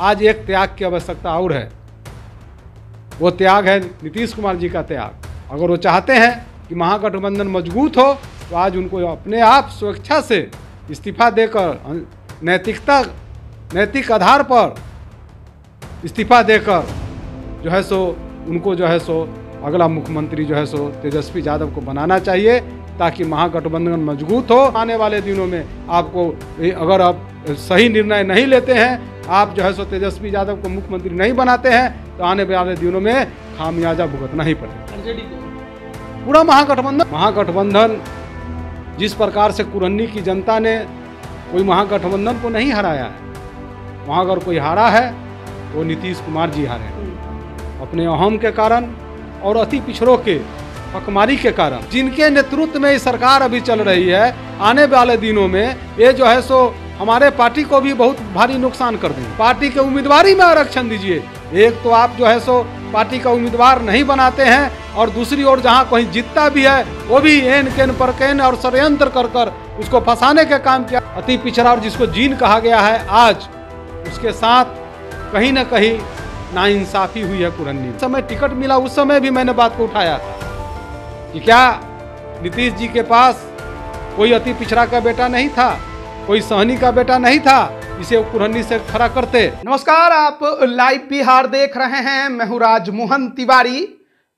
आज एक त्याग की आवश्यकता और है वो त्याग है नीतीश कुमार जी का त्याग अगर वो चाहते हैं कि महागठबंधन मजबूत हो तो आज उनको अपने आप स्वेच्छा से इस्तीफा देकर नैतिकता नैतिक आधार पर इस्तीफा देकर जो है सो उनको जो है सो अगला मुख्यमंत्री जो है सो तेजस्वी यादव को बनाना चाहिए ताकि महागठबंधन मजबूत हो आने वाले दिनों में आपको अगर आप सही निर्णय नहीं लेते हैं आप जो है सो तेजस्वी यादव को मुख्यमंत्री नहीं बनाते हैं तो आने वाले दिनों में खामियाजा भुगतना ही पड़ेगा पूरा महागठबंधन महागठबंधन जिस प्रकार से कुरन्नी की जनता ने कोई महागठबंधन को नहीं हराया है वहाँ अगर कोई हारा है तो नीतीश कुमार जी हारे हैं अपने अहम के कारण और अति पिछड़ों के पकमारी के कारण जिनके नेतृत्व में ये सरकार अभी चल रही है आने वाले दिनों में ये जो है सो हमारे पार्टी को भी बहुत भारी नुकसान कर दें पार्टी के उम्मीदवार में आरक्षण दीजिए एक तो आप जो है सो पार्टी का उम्मीदवार नहीं बनाते हैं और दूसरी ओर जहाँ कहीं जीतता भी है वो भी एन केन पर केन और षडयंत्र कर कर उसको फंसाने का काम किया अति पिछड़ा और जिसको जीन कहा गया है आज उसके साथ कहीं ना कहीं नाइंसाफी हुई है कुरन्नी समय टिकट मिला उस समय भी मैंने बात को उठाया था कि क्या नीतीश जी के पास कोई अति पिछड़ा का बेटा नहीं था कोई सहनी का बेटा नहीं था इसे कुरहनी से खड़ा करते नमस्कार आप लाइव बिहार देख रहे हैं मैं हूं राजमोहन तिवारी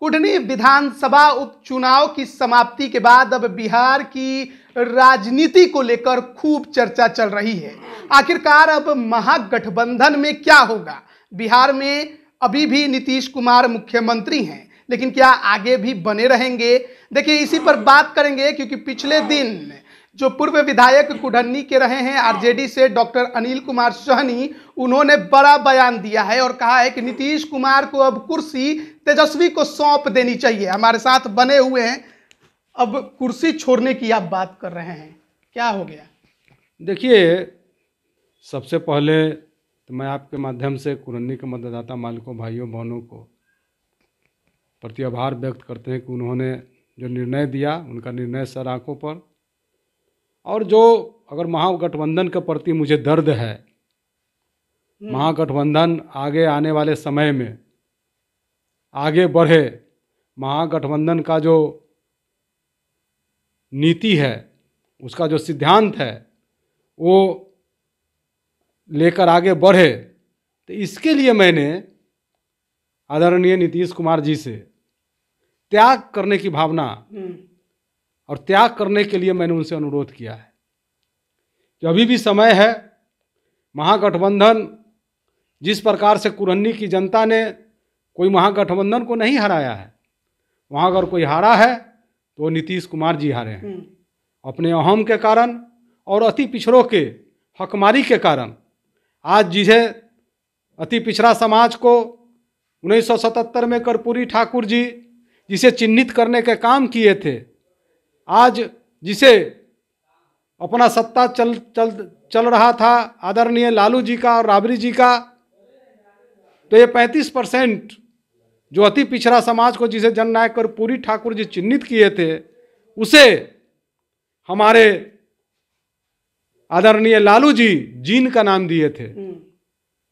कुढ़नी विधानसभा उपचुनाव की समाप्ति के बाद अब बिहार की राजनीति को लेकर खूब चर्चा चल रही है आखिरकार अब महागठबंधन में क्या होगा बिहार में अभी भी नीतीश कुमार मुख्यमंत्री हैं लेकिन क्या आगे भी बने रहेंगे देखिए इसी पर बात करेंगे क्योंकि पिछले दिन जो पूर्व विधायक कुडन्नी के रहे हैं आरजेडी से डॉक्टर अनिल कुमार सहनी उन्होंने बड़ा बयान दिया है और कहा है कि नीतीश कुमार को अब कुर्सी तेजस्वी को सौंप देनी चाहिए हमारे साथ बने हुए हैं अब कुर्सी छोड़ने की आप बात कर रहे हैं क्या हो गया देखिए सबसे पहले तो मैं आपके माध्यम से कुरन्नी के मतदाता मालिकों भाइयों बहनों को प्रति आभार व्यक्त करते हैं कि उन्होंने जो निर्णय दिया उनका निर्णय सर आंखों पर और जो अगर महागठबंधन के प्रति मुझे दर्द है हम्म। महागठबंधन आगे आने वाले समय में आगे बढ़े महागठबंधन का जो नीति है उसका जो सिद्धांत है वो लेकर आगे बढ़े तो इसके लिए मैंने आदरणीय नीतीश कुमार जी से त्याग करने की भावना हम्म। और त्याग करने के लिए मैंने उनसे अनुरोध किया है कि अभी भी समय है महागठबंधन जिस प्रकार से कुरन्नी की जनता ने कोई महागठबंधन को नहीं हराया है वहाँ अगर कोई हारा है तो नीतीश कुमार जी हारे हैं हम्म। अपने अहम के कारण और अति पिछड़ों के हकमारी के कारण आज जिसे अति पिछड़ा समाज को 1977 में कर्पूरी ठाकुर जी जिसे चिन्हित करने के काम किए थे आज जिसे अपना सत्ता चल चल चल रहा था आदरणीय लालू जी का और राबरी जी का तो ये 35 परसेंट जो अति पिछड़ा समाज को जिसे जननायक और पूरी ठाकुर जी चिन्हित किए थे उसे हमारे आदरणीय लालू जी जीन का नाम दिए थे हम्म।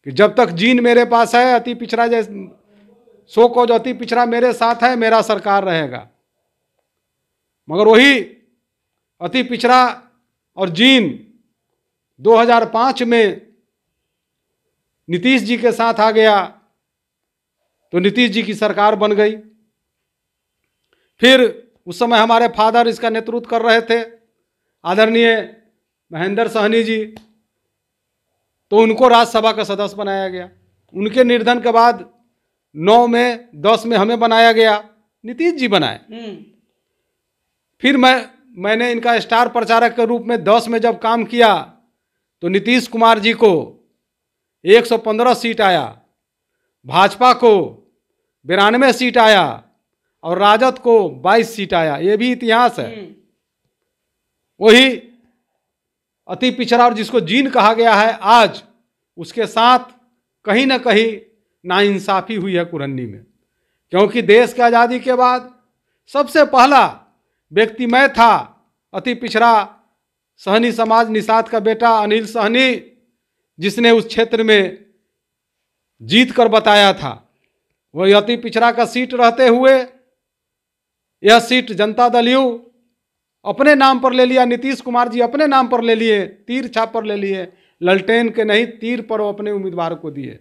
कि जब तक जीन मेरे पास है अति पिछड़ा जैसे सो को जो अति पिछड़ा मेरे साथ है मेरा सरकार रहेगा मगर वही अति पिछड़ा और जीन 2005 में नीतीश जी के साथ आ गया तो नीतीश जी की सरकार बन गई फिर उस समय हमारे फादर इसका नेतृत्व कर रहे थे आदरणीय महेंद्र सहनी जी तो उनको राज्यसभा का सदस्य बनाया गया उनके निर्धन के बाद नौ में दस में हमें बनाया गया नीतीश जी बनाए हम्म। फिर मैं मैंने इनका स्टार प्रचारक के रूप में दस में जब काम किया तो नीतीश कुमार जी को 115 सीट आया भाजपा को बिरानवे सीट आया और राजद को 22 सीट आया ये भी इतिहास है हम्म। वही अति पिछड़ा और जिसको जीन कहा गया है आज उसके साथ कहीं ना कहीं नाइंसाफ़ी हुई है कुरन्नी में क्योंकि देश की आज़ादी के बाद सबसे पहला व्यक्ति मैं था अति पिछड़ा सहनी समाज निषाद का बेटा अनिल सहनी जिसने उस क्षेत्र में जीत कर बताया था वह अति पिछड़ा का सीट रहते हुए यह सीट जनता दल यू अपने नाम पर ले लिया नीतीश कुमार जी अपने नाम पर ले लिए तीर छाप पर ले लिए ललटेन के नहीं तीर पर वो अपने उम्मीदवार को दिए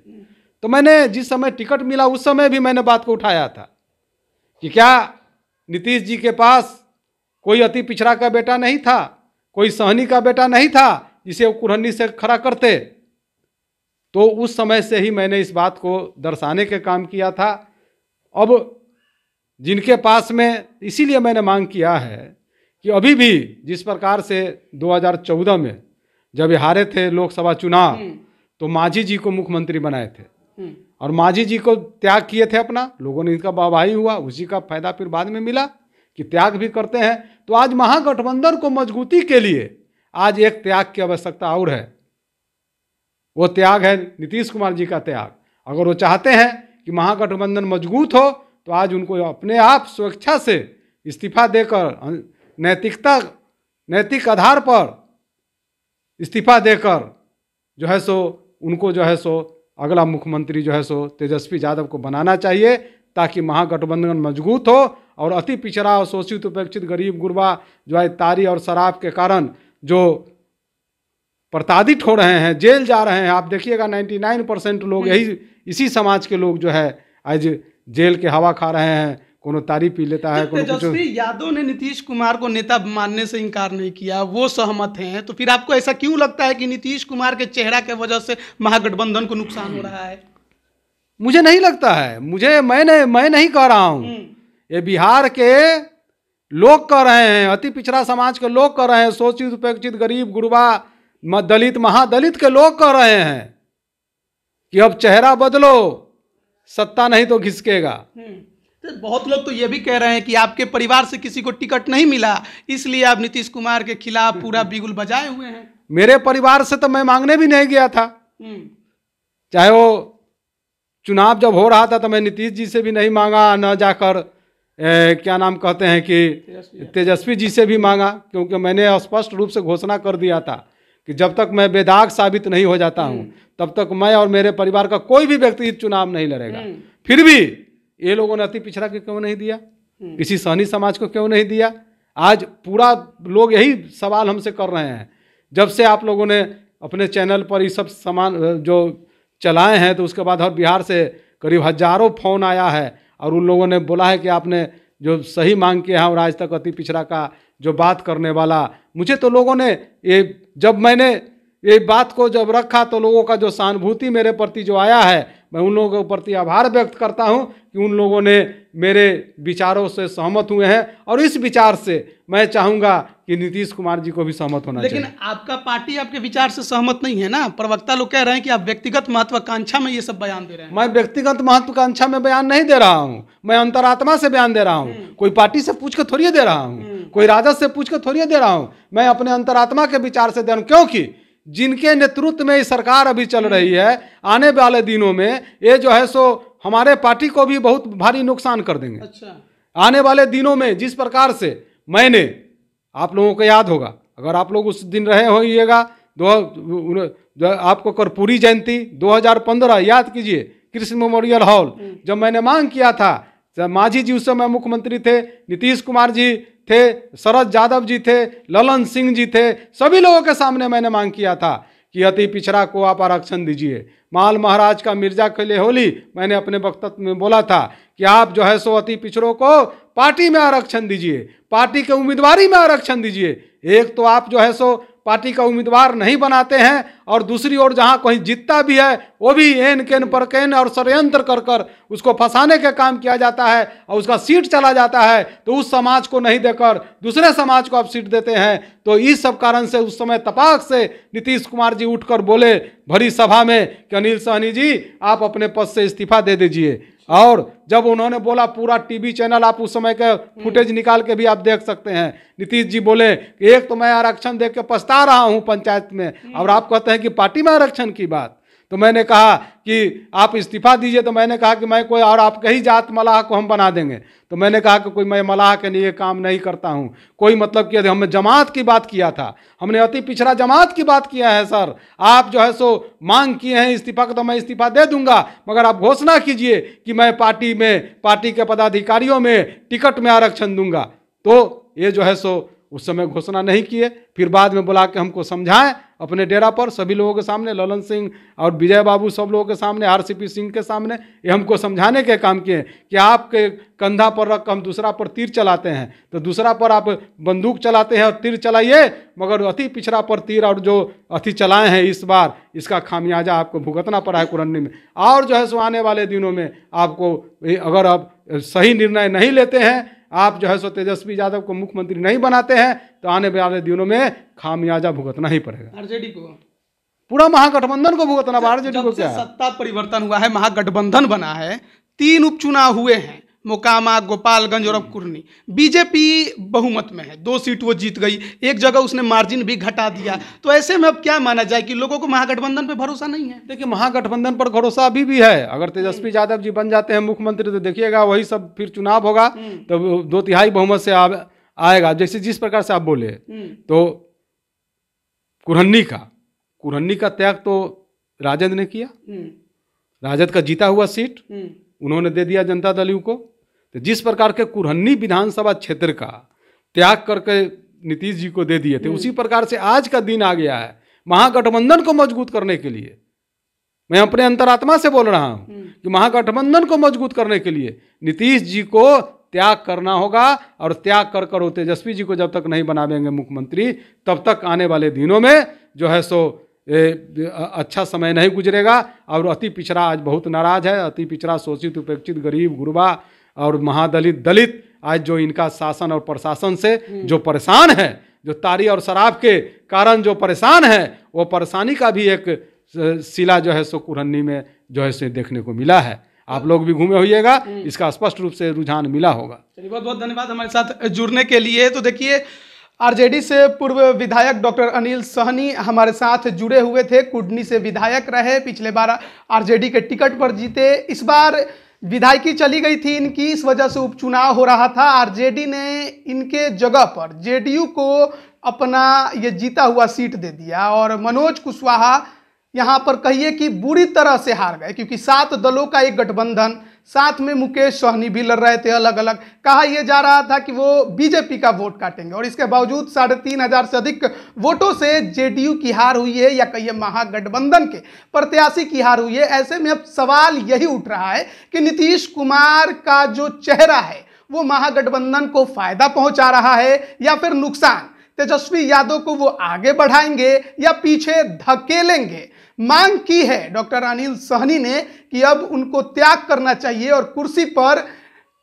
तो मैंने जिस समय टिकट मिला उस समय भी मैंने बात को उठाया था कि क्या नीतीश जी के पास कोई अति पिछड़ा का बेटा नहीं था कोई सहनी का बेटा नहीं था जिसे वो कुरहनी से खड़ा करते तो उस समय से ही मैंने इस बात को दर्शाने के काम किया था अब जिनके पास में इसीलिए मैंने मांग किया है कि अभी भी जिस प्रकार से 2014 में जब हारे थे लोकसभा चुनाव हम्म। तो माझी जी को मुख्यमंत्री बनाए थे हम्म। और माझी जी को त्याग किए थे अपना लोगों ने इनका वाहवाही हुआ उसी का फायदा फिर बाद में मिला कि त्याग भी करते हैं तो आज महागठबंधन को मजबूती के लिए आज एक त्याग की आवश्यकता और है वो त्याग है नीतीश कुमार जी का त्याग अगर वो चाहते हैं कि महागठबंधन मजबूत हो तो आज उनको अपने आप स्वेच्छा से इस्तीफा देकर नैतिकता नैतिक आधार पर इस्तीफा देकर जो है सो उनको जो है सो अगला मुख्यमंत्री जो है सो तेजस्वी यादव को बनाना चाहिए ताकि महागठबंधन मजबूत हो और अति पिछड़ा और शोषित उपेक्षित गरीब गुरबा जो है तारी और शराब के कारण जो प्रताड़ित हो रहे हैं जेल जा रहे हैं आप देखिएगा 99 परसेंट लोग यही इसी समाज के लोग जो है आज जेल के हवा खा रहे हैं कोनो तारी पी लेता है कोनो कुछ यादव ने नीतीश कुमार को नेता मानने से इनकार नहीं किया वो सहमत हैं तो फिर आपको ऐसा क्यों लगता है कि नीतीश कुमार के चेहरा के वजह से महागठबंधन को नुकसान हो रहा है मुझे नहीं लगता है मुझे मैं मैं नहीं कह रहा हूँ हम्म। ये बिहार के लोग कह रहे हैं अति पिछड़ा समाज के लोग कह रहे हैं शोषित उपेक्षित गरीब गुरबा दलित महादलित के लोग कह रहे हैं कि अब चेहरा बदलो सत्ता नहीं तो घिसकेगा हम्म, तो बहुत लोग तो ये भी कह रहे हैं कि आपके परिवार से किसी को टिकट नहीं मिला इसलिए आप नीतीश कुमार के खिलाफ पूरा बिगुल बजाए हुए हैं मेरे परिवार से तो मैं मांगने भी नहीं गया था हम्म। चाहे वो चुनाव जब हो रहा था तो मैं नीतीश जी से भी नहीं मांगा न जाकर ए, क्या नाम कहते हैं कि तेजस्वी जी से भी मांगा क्योंकि मैंने स्पष्ट रूप से घोषणा कर दिया था कि जब तक मैं बेदाग साबित नहीं हो जाता हूँ हम्म। तब तक मैं और मेरे परिवार का कोई भी व्यक्ति चुनाव नहीं लड़ेगा हम्म। फिर भी ये लोगों ने अति पिछड़ा के क्यों नहीं दिया हम्म। किसी सहनी समाज को क्यों नहीं दिया आज पूरा लोग यही सवाल हमसे कर रहे हैं जब से आप लोगों ने अपने चैनल पर ये सब सामान जो चलाए हैं तो उसके बाद और बिहार से करीब हजारों फोन आया है और उन लोगों ने बोला है कि आपने जो सही मांग किया है हाँ, और आज तक अति पिछड़ा का जो बात करने वाला मुझे तो लोगों ने ये जब मैंने ये बात को जब रखा तो लोगों का जो सहानुभूति मेरे प्रति जो आया है मैं उन लोगों के प्रति आभार व्यक्त करता हूँ कि उन लोगों ने मेरे विचारों से सहमत हुए हैं और इस विचार से मैं चाहूँगा कि नीतीश कुमार जी को भी सहमत होना लेकिन चाहिए। आपका पार्टी आपके विचार से सहमत नहीं है ना प्रवक्ता लोग कह रहे हैं कि आप व्यक्तिगत महत्वाकांक्षा में ये सब बयान दे रहे हैं मैं व्यक्तिगत महत्वाकांक्षा में बयान नहीं दे रहा हूँ मैं अंतरात्मा से बयान दे रहा हूँ हम्म। कोई पार्टी से पूछ के थोड़ी दे रहा हूँ हम्म। कोई राजद से पूछ के थोड़ी दे रहा हूँ मैं अपने अंतरात्मा के विचार से दे रहा हूँ क्योंकि जिनके नेतृत्व में ये सरकार अभी चल रही है आने वाले दिनों में ये जो है सो हमारे पार्टी को भी बहुत भारी नुकसान कर देंगे अच्छा आने वाले दिनों में जिस प्रकार से मैंने आप लोगों को याद होगा अगर आप लोग उस दिन रहे होइएगा दो आपको कर्पूरी जयंती 2015 याद कीजिए कृष्ण मेमोरियल हॉल हम्म। जब मैंने मांग किया था माझी जी उस समय मुख्यमंत्री थे नीतीश कुमार जी थे शरद यादव जी थे ललन सिंह जी थे सभी लोगों के सामने मैंने मांग किया था कि अति पिछड़ा को आप आरक्षण दीजिए माल महाराज का मिर्जा के लिए होली मैंने अपने वक्तत्व में बोला था कि आप जो है सो अति पिछड़ों को पार्टी में आरक्षण दीजिए पार्टी के उम्मीदवारी में आरक्षण दीजिए एक तो आप जो है सो पार्टी का उम्मीदवार नहीं बनाते हैं और दूसरी ओर जहां कहीं जीतता भी है वो भी एन केन पर केन और षडयंत्र कर कर उसको फंसाने का काम किया जाता है और उसका सीट चला जाता है तो उस समाज को नहीं देकर दूसरे समाज को आप सीट देते हैं तो इस सब कारण से उस समय तपाक से नीतीश कुमार जी उठकर बोले भरी सभा में कि अनिल सहनी जी आप अपने पद से इस्तीफा दे दीजिए और जब उन्होंने बोला पूरा टीवी चैनल आप उस समय के फुटेज हम्म। निकाल के भी आप देख सकते हैं नीतीश जी बोले एक तो मैं आरक्षण देख के पछता रहा हूँ पंचायत में हम्म। और आप कहते हैं कि पार्टी में आरक्षण की बात तो मैंने कहा कि आप इस्तीफा दीजिए तो मैंने कहा कि मैं कोई और आप कहीं जात मलाह को हम बना देंगे तो मैंने कहा कि कोई मैं मलाह के लिए काम नहीं करता हूँ कोई मतलब कि हमने जमात की बात किया था हमने अति पिछड़ा जमात की बात किया है सर आप जो है सो मांग किए हैं इस्तीफा का तो मैं इस्तीफा दे दूंगा मगर आप घोषणा कीजिए कि मैं पार्टी में पार्टी के पदाधिकारियों में टिकट में आरक्षण दूंगा तो ये जो है सो उस समय घोषणा नहीं किए फिर बाद में बुला के हमको समझाएं अपने डेरा पर सभी लोगों के सामने ललन सिंह और विजय बाबू सब लोगों के सामने आरसीपी सिंह के सामने ये हमको समझाने के काम किए कि आपके कंधा पर रख हम दूसरा पर तीर चलाते हैं तो दूसरा पर आप बंदूक चलाते हैं और तीर चलाइए मगर अति पिछड़ा पर तीर और जो अति चलाए हैं इस बार इसका खामियाजा आपको भुगतना पड़ा है कुरन्नी में और जो है सो आने वाले दिनों में आपको अगर आप सही निर्णय नहीं लेते हैं आप जो है सो तेजस्वी यादव को मुख्यमंत्री नहीं बनाते हैं तो आने वाले दिनों में खामियाजा भुगतना ही पड़ेगा आरजेडी को पूरा महागठबंधन को भुगतना आरजेडी को क्या सत्ता परिवर्तन हुआ है महागठबंधन बना है तीन उपचुनाव हुए हैं मोकामा गोपालगंज और अब कुर्नी बीजेपी बहुमत में है दो सीट वो जीत गई एक जगह उसने मार्जिन भी घटा दिया तो ऐसे में अब क्या माना जाए कि लोगों को महागठबंधन पर भरोसा नहीं है देखिए महागठबंधन पर भरोसा अभी भी है अगर तेजस्वी हम्म। यादव जी बन जाते हैं मुख्यमंत्री तो देखिएगा वही सब फिर चुनाव होगा हम्म। तो दो तिहाई बहुमत से आ, आएगा जैसे जिस प्रकार से आप बोले हम्म। तो कुरहन्नी का कुरहन्नी का त्याग तो राजद ने किया राजद का जीता हुआ सीट उन्होंने दे दिया जनता दल यू को तो जिस प्रकार के कुरहन्नी विधानसभा क्षेत्र का त्याग करके नीतीश जी को दे दिए थे उसी प्रकार से आज का दिन आ गया है महागठबंधन को मजबूत करने के लिए मैं अपने अंतरात्मा से बोल रहा हूं कि महागठबंधन को मजबूत करने के लिए नीतीश जी को त्याग करना होगा और त्याग कर कर वो तेजस्वी जी को जब तक नहीं बना देंगे मुख्यमंत्री तब तक आने वाले दिनों में जो है सो ए, अच्छा समय नहीं गुजरेगा और अति पिछड़ा आज बहुत नाराज है अति पिछड़ा शोषित उपेक्षित गरीब गुरबा और महादलित दलित आज जो इनका शासन और प्रशासन से जो परेशान है जो तारी और शराब के कारण जो परेशान है वो परेशानी का भी एक शिला जो है सो कुरहनी में जो है सो देखने को मिला है आप लोग भी घूमे होइएगा इसका स्पष्ट रूप से रुझान मिला होगा चलिए बहुत बहुत धन्यवाद हमारे साथ जुड़ने के लिए तो देखिए आरजेडी से पूर्व विधायक डॉक्टर अनिल सहनी हमारे साथ जुड़े हुए थे कुडनी से विधायक रहे पिछले बार आरजेडी के टिकट पर जीते इस बार विधायकी चली गई थी इनकी इस वजह से उपचुनाव हो रहा था आरजेडी ने इनके जगह पर जेडीयू को अपना ये जीता हुआ सीट दे दिया और मनोज कुशवाहा यहाँ पर कहिए कि बुरी तरह से हार गए क्योंकि सात दलों का एक गठबंधन साथ में मुकेश सोहनी भी लड़ रहे थे अलग अलग कहा यह जा रहा था कि वो बीजेपी का वोट काटेंगे और इसके बावजूद साढ़े तीन हजार से अधिक वोटों से जेडीयू की हार हुई है या कहिए महागठबंधन के प्रत्याशी की हार हुई है ऐसे में अब सवाल यही उठ रहा है कि नीतीश कुमार का जो चेहरा है वो महागठबंधन को फायदा पहुंचा रहा है या फिर नुकसान तेजस्वी यादव को वो आगे बढ़ाएंगे या पीछे धकेलेंगे मांग की है डॉक्टर अनिल सहनी ने कि अब उनको त्याग करना चाहिए और कुर्सी पर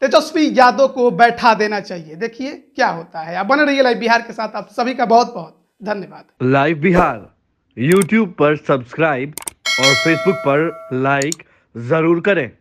तेजस्वी यादव को बैठा देना चाहिए देखिए क्या होता है आप बने है लाइव बिहार के साथ आप सभी का बहुत बहुत धन्यवाद लाइव बिहार यूट्यूब पर सब्सक्राइब और फेसबुक पर लाइक जरूर करें